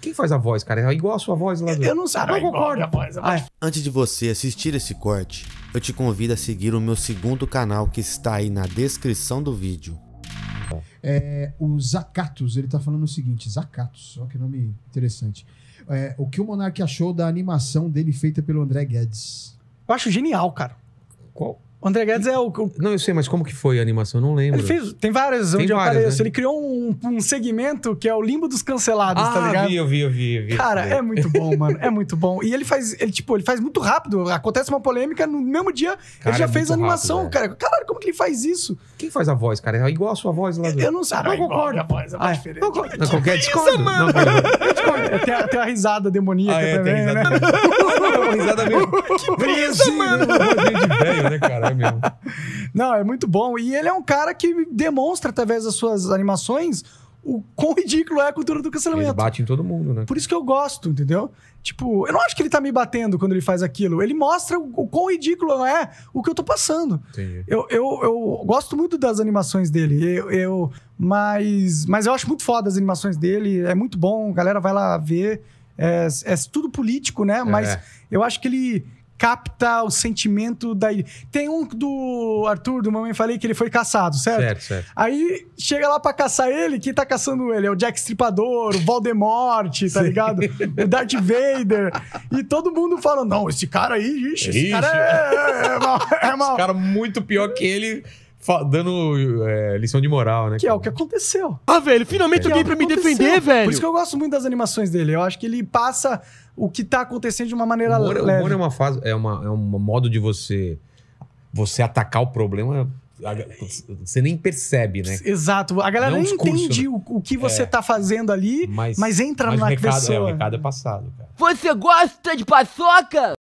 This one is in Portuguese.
Quem faz a voz, cara? É igual a sua voz lá do... Eu não sei, não, concordo. Ah, é. Antes de você assistir esse corte, eu te convido a seguir o meu segundo canal que está aí na descrição do vídeo. É, o Zacatos, ele está falando o seguinte, Zacatos, olha que nome interessante. É, o que o Monark achou da animação dele feita pelo André Guedes? Eu acho genial, cara. Qual? O André Guedes é o. Não, eu sei, mas como que foi a animação? Eu não lembro. Ele fez. Tem várias tem onde várias, eu apareço. Né? Ele criou um, um segmento que é o limbo dos cancelados, tá ah, tá ligado? Vi, eu vi, eu vi, eu vi. Cara, é, é muito bom, mano. É muito bom. E ele faz, ele, tipo, ele faz muito rápido. Acontece uma polêmica, no mesmo dia cara, ele já é fez a animação, rápido, cara. É. Caralho, como que ele faz isso? Quem faz a voz, cara? É igual a sua voz lá né? do. Eu não sei, cara, não, não ah, concordo. A voz é mais ah, é. diferente. Não, qualquer discordo. Isso, mano. Não, tem, a risada demoníaca ah, também, né? Tem risada mesmo. Que brisa, mano. Gente velho, né, cara? É não, é muito bom. E ele é um cara que demonstra, através das suas animações, o quão ridículo é a cultura do cancelamento. Ele bate em todo mundo, né? Por isso que eu gosto, entendeu? Tipo, eu não acho que ele tá me batendo quando ele faz aquilo. Ele mostra o, o quão ridículo é o que eu tô passando. Eu, eu, eu gosto muito das animações dele. Eu, eu, mas, mas eu acho muito foda as animações dele. É muito bom. Galera, vai lá ver. É, é tudo político, né? É. Mas eu acho que ele capta o sentimento da. Tem um do Arthur, do Mamãe Falei, que ele foi caçado, certo? Certo, certo. Aí chega lá pra caçar ele, quem tá caçando ele? É o Jack Stripador, o Voldemort, tá Sim. ligado? O Darth Vader. e todo mundo fala: não, esse cara aí, ixi, esse cara é, é, é mal. É mal. É esse cara muito pior que ele dando é, lição de moral, né? Que cara? é o que aconteceu. Ah, velho, finalmente é alguém é pra me defender, velho. Por isso que eu gosto muito das animações dele. Eu acho que ele passa o que tá acontecendo de uma maneira é- humor, leve. O humor é uma fase, é, uma, é um modo de você você atacar o problema você nem percebe, né? Exato. A galera não é nem discurso, entende né? o, o, que você é, tá fazendo ali, mas, mas entra mas na recado, pessoa. É, o recado é passado, cara. Você gosta de paçoca?